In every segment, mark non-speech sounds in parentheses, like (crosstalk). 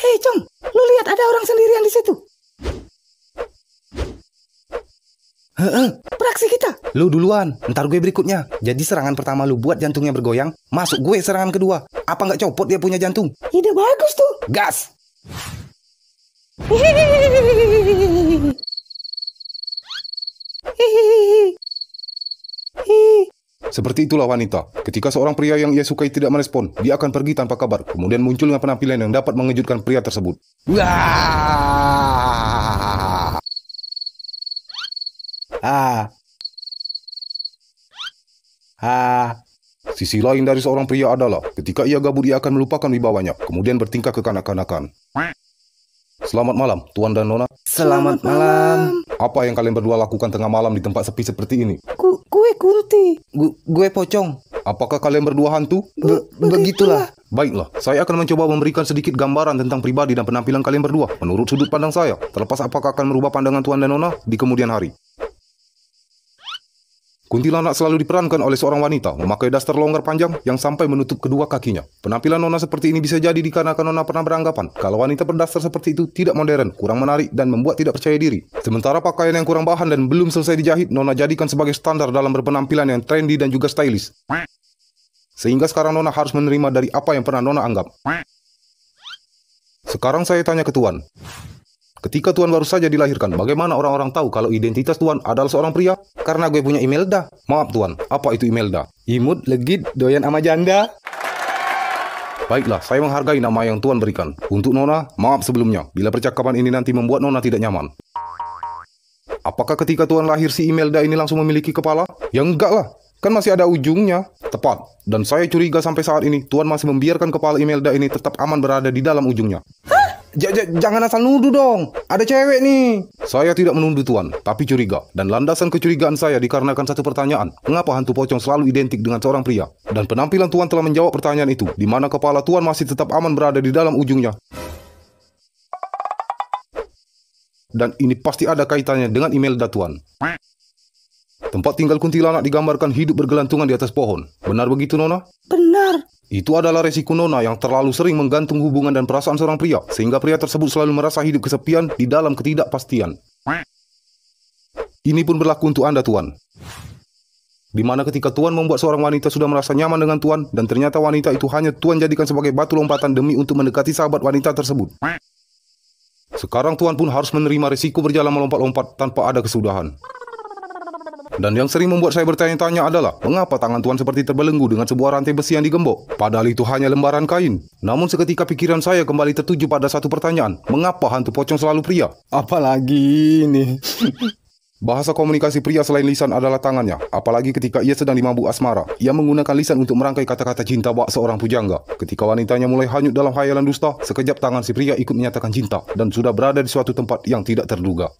Hei, Cong, lu lihat ada orang sendirian di situ. praksi kita. Lu duluan, ntar gue berikutnya. Jadi serangan pertama lu buat jantungnya bergoyang, masuk gue serangan kedua. Apa nggak copot dia punya jantung? Ide bagus tuh. Gas. Seperti itulah wanita. Ketika seorang pria yang ia sukai tidak merespon, dia akan pergi tanpa kabar. Kemudian muncul dengan penampilan yang dapat mengejutkan pria tersebut. Ah. Ah. Sisi lain dari seorang pria adalah ketika ia gabut ia akan melupakan wibawanya, kemudian bertingkah kekanak-kanakan. Selamat malam, Tuan dan Nona. Selamat malam. Apa yang kalian berdua lakukan tengah malam di tempat sepi seperti ini? Ku Gue kunti. Gu gue pocong. Apakah kalian berdua hantu? Be begitulah. Baiklah, saya akan mencoba memberikan sedikit gambaran tentang pribadi dan penampilan kalian berdua menurut sudut pandang saya. Terlepas apakah akan merubah pandangan Tuan dan Nona di kemudian hari. Kuntilanak selalu diperankan oleh seorang wanita memakai daster longgar panjang yang sampai menutup kedua kakinya. Penampilan Nona seperti ini bisa jadi dikarenakan Nona pernah beranggapan kalau wanita berdaster seperti itu tidak modern, kurang menarik, dan membuat tidak percaya diri. Sementara pakaian yang kurang bahan dan belum selesai dijahit, Nona jadikan sebagai standar dalam berpenampilan yang trendy dan juga stylish. Sehingga sekarang Nona harus menerima dari apa yang pernah Nona anggap. Sekarang saya tanya ke Tuan. Ketika Tuhan baru saja dilahirkan, bagaimana orang-orang tahu kalau identitas Tuhan adalah seorang pria? Karena gue punya Imelda. Maaf Tuhan, apa itu Imelda? Imut, legit, doyan sama janda. Baiklah, saya menghargai nama yang Tuhan berikan. Untuk Nona, maaf sebelumnya, bila percakapan ini nanti membuat Nona tidak nyaman. Apakah ketika Tuhan lahir si Imelda ini langsung memiliki kepala? Ya enggak lah, kan masih ada ujungnya. Tepat, dan saya curiga sampai saat ini Tuhan masih membiarkan kepala Imelda ini tetap aman berada di dalam ujungnya. J -j Jangan asal nuduh dong. Ada cewek nih. Saya tidak menuduh tuan, tapi curiga. Dan landasan kecurigaan saya dikarenakan satu pertanyaan. Mengapa hantu pocong selalu identik dengan seorang pria? Dan penampilan tuan telah menjawab pertanyaan itu, di mana kepala tuan masih tetap aman berada di dalam ujungnya. Dan ini pasti ada kaitannya dengan email datuan. Tempat tinggal kuntilanak digambarkan hidup bergelantungan di atas pohon. Benar begitu, Nona? Benar. Itu adalah resiko Nona yang terlalu sering menggantung hubungan dan perasaan seorang pria, sehingga pria tersebut selalu merasa hidup kesepian di dalam ketidakpastian. Ini pun berlaku untuk Anda, Tuan. Di mana ketika Tuan membuat seorang wanita sudah merasa nyaman dengan Tuan, dan ternyata wanita itu hanya Tuan jadikan sebagai batu lompatan demi untuk mendekati sahabat wanita tersebut. Sekarang Tuan pun harus menerima risiko berjalan melompat-lompat tanpa ada kesudahan. Dan yang sering membuat saya bertanya-tanya adalah, mengapa tangan tuan seperti terbelenggu dengan sebuah rantai besi yang digembok? Padahal itu hanya lembaran kain. Namun seketika pikiran saya kembali tertuju pada satu pertanyaan, mengapa hantu pocong selalu pria? Apalagi ini. (laughs) Bahasa komunikasi pria selain lisan adalah tangannya, apalagi ketika ia sedang dimabuk asmara. Ia menggunakan lisan untuk merangkai kata-kata cinta bak seorang pujangga. Ketika wanitanya mulai hanyut dalam khayalan dusta, sekejap tangan si pria ikut menyatakan cinta dan sudah berada di suatu tempat yang tidak terduga.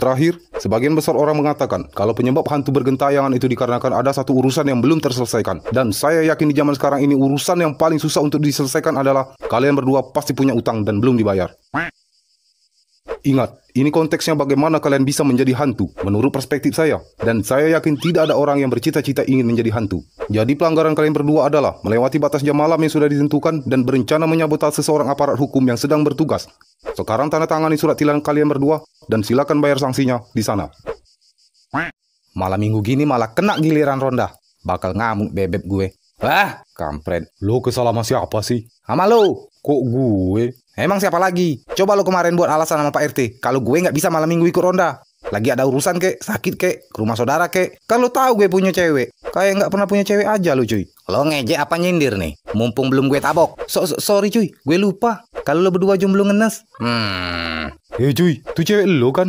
Terakhir, sebagian besar orang mengatakan kalau penyebab hantu bergentayangan itu dikarenakan ada satu urusan yang belum terselesaikan. Dan saya yakin di zaman sekarang ini urusan yang paling susah untuk diselesaikan adalah kalian berdua pasti punya utang dan belum dibayar. Ingat, ini konteksnya bagaimana kalian bisa menjadi hantu, menurut perspektif saya. Dan saya yakin tidak ada orang yang bercita-cita ingin menjadi hantu. Jadi pelanggaran kalian berdua adalah melewati batas jam malam yang sudah ditentukan dan berencana menyabotase seorang aparat hukum yang sedang bertugas. Sekarang tanda tangani surat tilang kalian berdua dan silakan bayar sanksinya di sana. Malam minggu gini malah kena giliran ronda. Bakal ngamuk bebek gue. Wah, kampret. Lo kesal sama siapa sih? Sama lo. Kok gue? Emang siapa lagi? Coba lo kemarin buat alasan sama Pak RT. Kalau gue nggak bisa malam minggu ikut ronda. Lagi ada urusan kek, sakit kek, ke rumah saudara kek. Kan lo tahu gue punya cewek. Kayak nggak pernah punya cewek aja lo cuy. Lo ngejek apa nyindir nih? Mumpung belum gue tabok. So, so sorry cuy, gue lupa. Kalau lo berdua jomblo ngenes. Hmm. Eh cuy, tuh cewek lo kan?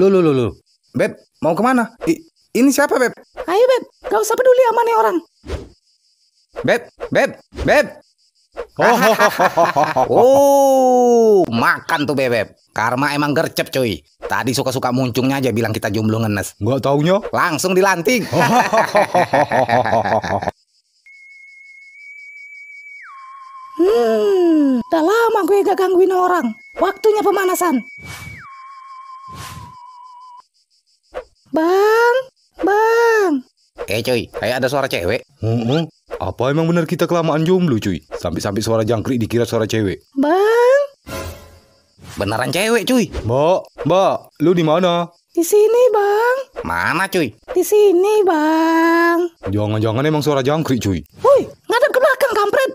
Lo lo lo lo. Beb, mau kemana? I ini siapa Beb? Ayo Beb, gak usah peduli sama nih ya orang. Beb, Beb, Beb. Oh, makan tuh bebek. Karma emang gercep cuy. Tadi suka-suka muncungnya aja bilang kita jomblo ngenes. tau taunya? Langsung dilanting. hmm, udah lama gue gak gangguin orang. Waktunya pemanasan. Bang, bang. Eh cuy, kayak ada suara cewek. Mm -hmm. Apa emang benar kita kelamaan jomblo cuy? Sampai-sampai suara jangkrik dikira suara cewek. Bang. Beneran cewek cuy. Mbak, mbak, lu di mana? Di sini bang. Mana cuy? Di sini bang. Jangan-jangan emang suara jangkrik cuy. Woi, ngadep ke belakang kampret.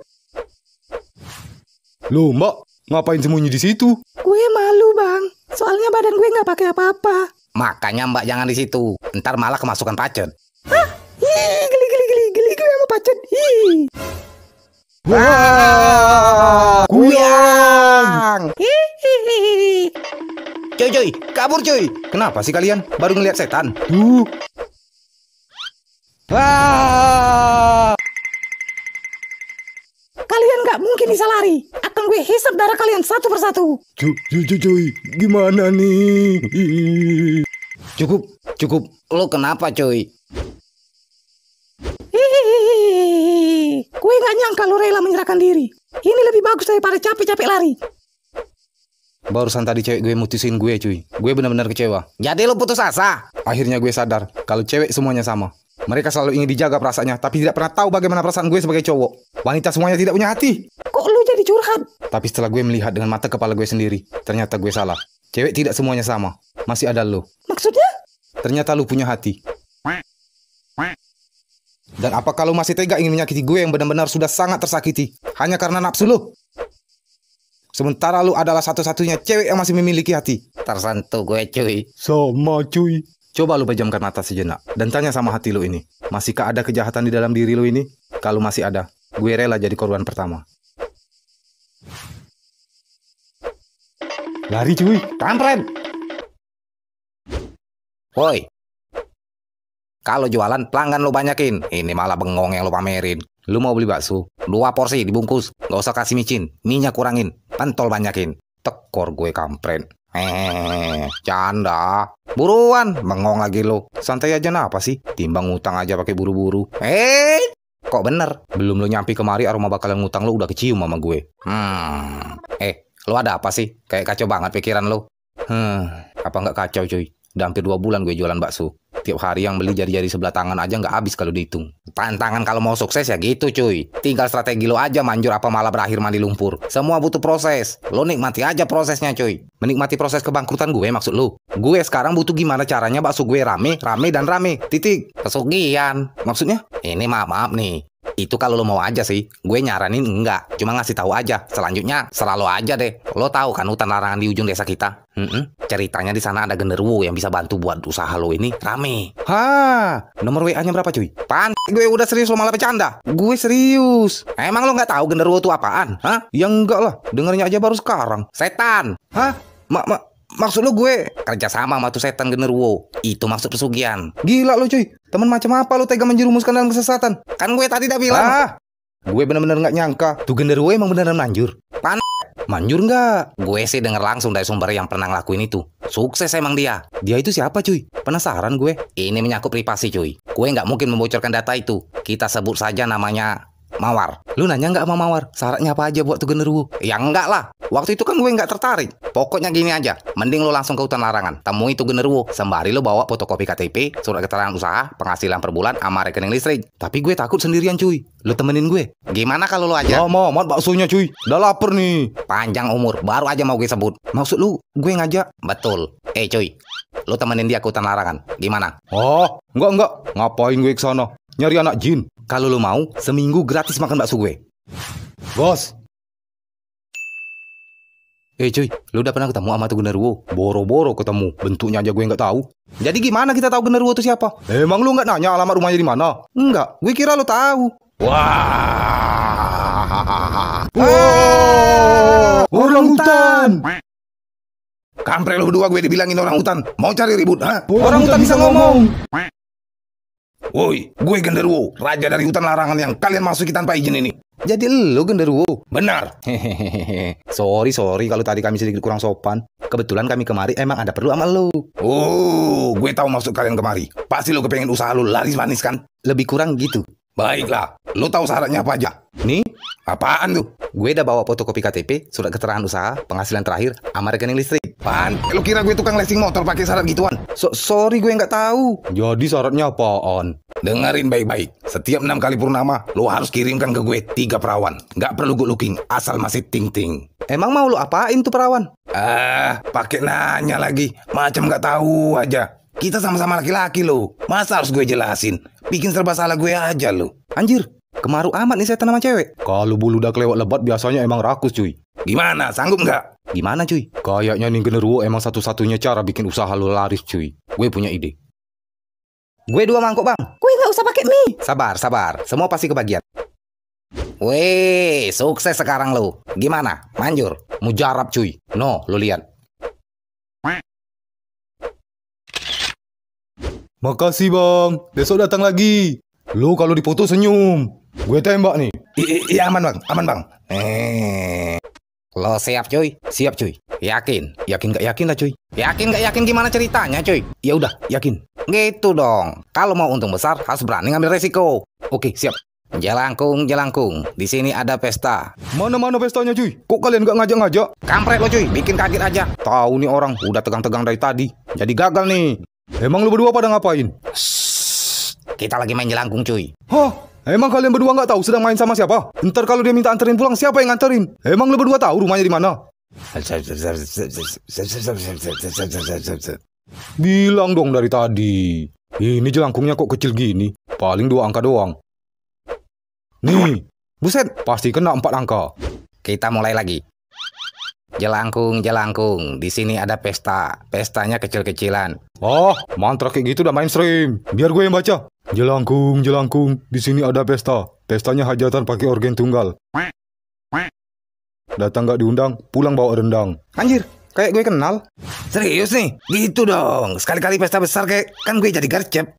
Lu mbak, ngapain sembunyi di situ? Gue malu bang, soalnya badan gue nggak pakai apa-apa. Makanya mbak jangan di situ, ntar malah kemasukan pacet. Hah? Wah, kuyang. Cuy, cuy, kabur cuy. Kenapa sih kalian? Baru ngeliat setan. Uh. Wah. Kalian nggak mungkin bisa lari. Akan gue hisap darah kalian satu persatu. Cuy, cuy, cuy, gimana nih? Cukup, cukup. Lo kenapa cuy? yang kalau rela menyerahkan diri. Ini lebih bagus daripada capek-capek lari. Barusan tadi cewek gue mutusin gue cuy. Gue benar-benar kecewa. Jadi lo putus asa? Akhirnya gue sadar kalau cewek semuanya sama. Mereka selalu ingin dijaga perasaannya, tapi tidak pernah tahu bagaimana perasaan gue sebagai cowok. Wanita semuanya tidak punya hati. Kok lu jadi curhat? Tapi setelah gue melihat dengan mata kepala gue sendiri, ternyata gue salah. Cewek tidak semuanya sama. Masih ada lo. Maksudnya? Ternyata lo punya hati. Dan apa kalau masih tega ingin menyakiti gue yang benar-benar sudah sangat tersakiti? Hanya karena nafsu lu? Sementara lu adalah satu-satunya cewek yang masih memiliki hati. Tersentuh gue cuy. Sama cuy. Coba lu pejamkan mata sejenak dan tanya sama hati lu ini. Masihkah ada kejahatan di dalam diri lu ini? Kalau masih ada, gue rela jadi korban pertama. Lari cuy, kampret. Woi, kalau jualan, pelanggan lu banyakin. Ini malah bengong yang lu pamerin. Lu mau beli bakso? Dua porsi dibungkus. Gak usah kasih micin. Minyak kurangin. Pentol banyakin. Tekor gue kampret. Eh, canda. Buruan, bengong lagi lo. Santai aja napa nah, sih? Timbang utang aja pakai buru-buru. Eh, kok bener? Belum lo nyampi kemari aroma bakalan ngutang lo udah kecium sama gue. Hmm. Eh, lo ada apa sih? Kayak kacau banget pikiran lo. Hmm, apa nggak kacau cuy? Udah hampir dua bulan gue jualan bakso tiap hari yang beli jari-jari sebelah tangan aja nggak habis kalau dihitung. Tantangan kalau mau sukses ya gitu cuy. Tinggal strategi lo aja manjur apa malah berakhir mandi lumpur. Semua butuh proses. Lo nikmati aja prosesnya cuy. Menikmati proses kebangkrutan gue maksud lo. Gue sekarang butuh gimana caranya bakso gue rame, rame dan rame. Titik. Kesugihan. Maksudnya? Ini maaf, maaf nih. Itu kalau lo mau aja sih. Gue nyaranin enggak, cuma ngasih tahu aja. Selanjutnya selalu aja deh. Lo tahu kan hutan larangan di ujung desa kita? Mm -mm. Ceritanya di sana ada genderuwo yang bisa bantu buat usaha lo ini rame. Ha, nomor WA-nya berapa cuy? Pan, gue udah serius lo malah bercanda. Gue serius. Emang lo nggak tahu genderuwo itu apaan? Hah? Yang enggak lah. Dengarnya aja baru sekarang. Setan. Hah? Mak, mak, Maksud lu gue kerja sama sama tuh setan genderuwo. Itu maksud pesugihan. Gila lu cuy. Temen macam apa lu tega menjerumuskan dalam kesesatan? Kan gue tadi udah bilang. Ah, gue bener-bener nggak nyangka. Tuh genderuwo emang beneran manjur. Pan Manjur nggak? Gue sih denger langsung dari sumber yang pernah ngelakuin itu. Sukses emang dia. Dia itu siapa cuy? Penasaran gue. Ini menyangkut privasi cuy. Gue nggak mungkin membocorkan data itu. Kita sebut saja namanya Mawar. Lu nanya nggak sama Mawar? Syaratnya apa aja buat tuh genderuwo? Ya enggak lah. Waktu itu kan gue nggak tertarik. Pokoknya gini aja, mending lo langsung ke hutan larangan. Temui itu genderuwo, sembari lo bawa fotokopi KTP, surat keterangan usaha, penghasilan per bulan, sama rekening listrik. Tapi gue takut sendirian cuy. Lo temenin gue. Gimana kalau lo aja? Oh mau, mau baksonya cuy. Udah lapar nih. Panjang umur, baru aja mau gue sebut. Maksud lo? gue ngajak? Betul. Eh cuy, lo temenin dia ke hutan larangan. Gimana? Oh, enggak enggak. Ngapain gue ke sana? Nyari anak jin. Kalau lo mau, seminggu gratis makan bakso gue. Bos, Eh cuy, lu udah pernah ketemu sama tuh genderuwo? Boro-boro ketemu, bentuknya aja gue nggak tahu. Jadi gimana kita tahu genderuwo itu siapa? Emang lu nggak nanya alamat rumahnya di mana? Enggak, gue kira lu tahu. Wah. Wow. Orang hutan. Kampret lu dua gue dibilangin orang hutan. Mau cari ribut, ha? Orang, orang hutan bisa ngomong. Woi, gue genderuwo, raja dari hutan larangan yang kalian masuki tanpa izin ini. Jadi lu genderuwo. Benar. Hehehe. Sorry, sorry kalau tadi kami sedikit kurang sopan. Kebetulan kami kemari emang ada perlu sama lu. Oh, gue tahu maksud kalian kemari. Pasti lu kepengen usaha lu laris manis kan? Lebih kurang gitu. Baiklah, lu tahu syaratnya apa aja? Nih, apaan tuh? Gue udah bawa fotokopi KTP, surat keterangan usaha, penghasilan terakhir, sama rekening listrik. Pan, lu kira gue tukang leasing motor pakai syarat gituan? So sorry, gue nggak tahu. Jadi syaratnya apaan? Dengerin baik-baik. Setiap enam kali purnama, lo harus kirimkan ke gue tiga perawan. Gak perlu good looking, asal masih ting-ting. Emang mau lo apain tuh perawan? Ah, pakai nanya lagi. Macam gak tahu aja. Kita sama-sama laki-laki lo. Masa harus gue jelasin? Bikin serba salah gue aja lo. Anjir, kemaru amat nih setan sama cewek. Kalau bulu udah kelewat lebat biasanya emang rakus cuy. Gimana, sanggup nggak? Gimana cuy? Kayaknya nih genderuwo emang satu-satunya cara bikin usaha lo laris cuy. Gue punya ide. Gue dua mangkok bang. Gue nggak usah pakai mie. Sabar, sabar. Semua pasti kebagian. Weh, sukses sekarang lo. Gimana? Manjur? Mujarab cuy. No, lo lihat. Makasih bang. Besok datang lagi. Lo kalau dipoto senyum. Gue tembak nih. Iya aman bang, aman bang. Eh. Lo siap cuy? Siap cuy. Yakin? Yakin gak yakin lah cuy. Yakin gak yakin gimana ceritanya cuy? Ya udah, yakin. Gitu dong. Kalau mau untung besar harus berani ngambil resiko. Oke, siap. Jelangkung, jelangkung, di sini ada pesta. Mana-mana pestanya cuy? Kok kalian gak ngajak-ngajak? Kampret lo cuy, bikin kaget aja. Tahu nih orang, udah tegang-tegang dari tadi. Jadi gagal nih. Emang lo berdua pada ngapain? kita lagi main jelangkung cuy. Hah? Emang kalian berdua nggak tahu sedang main sama siapa? Ntar kalau dia minta anterin pulang, siapa yang anterin? Emang lo berdua tahu rumahnya di mana? Bilang dong dari tadi. Ini jelangkungnya kok kecil gini. Paling dua angka doang. Nih, buset, pasti kena empat angka. Kita mulai lagi. Jelangkung, jelangkung, di sini ada pesta. Pestanya kecil-kecilan. Oh, ah, mantra kayak gitu udah mainstream. Biar gue yang baca. Jelangkung, jelangkung, di sini ada pesta. Pestanya hajatan pakai organ tunggal. Datang gak diundang, pulang bawa rendang. Anjir, Kayak gue kenal. Serius nih? Gitu dong. Sekali-kali pesta besar kayak kan gue jadi gercep.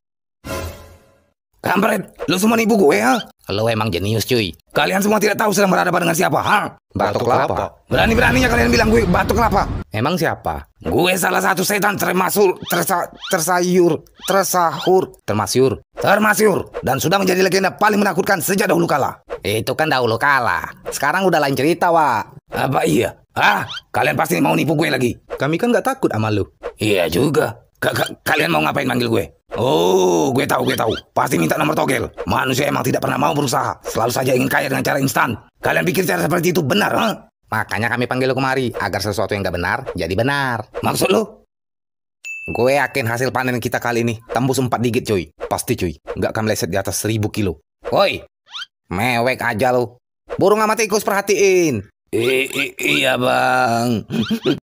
Kampret, lu semua nipu gue ya? Lo emang jenius cuy. Kalian semua tidak tahu sedang berhadapan dengan siapa, ha? Batuk, kelapa. Berani-beraninya kalian bilang gue batuk kelapa. Emang siapa? Gue salah satu setan termasuk tersa, tersayur, tersahur, termasyur, termasyur. Dan sudah menjadi legenda paling menakutkan sejak dahulu kala. Itu kan dahulu kala. Sekarang udah lain cerita, Wak. Apa iya? Ah, kalian pasti mau nipu gue lagi. Kami kan nggak takut sama lu. Iya juga. K -k kalian mau ngapain manggil gue? Oh, gue tahu, gue tahu. Pasti minta nomor togel. Manusia emang tidak pernah mau berusaha. Selalu saja ingin kaya dengan cara instan. Kalian pikir cara seperti itu benar, huh? Makanya kami panggil lo kemari, agar sesuatu yang nggak benar jadi benar. Maksud lo? Gue yakin hasil panen kita kali ini tembus empat digit cuy. Pasti cuy, nggak akan meleset di atas seribu kilo. Woi, mewek aja lo. Burung amat ikus perhatiin. I, iya bang. (laughs)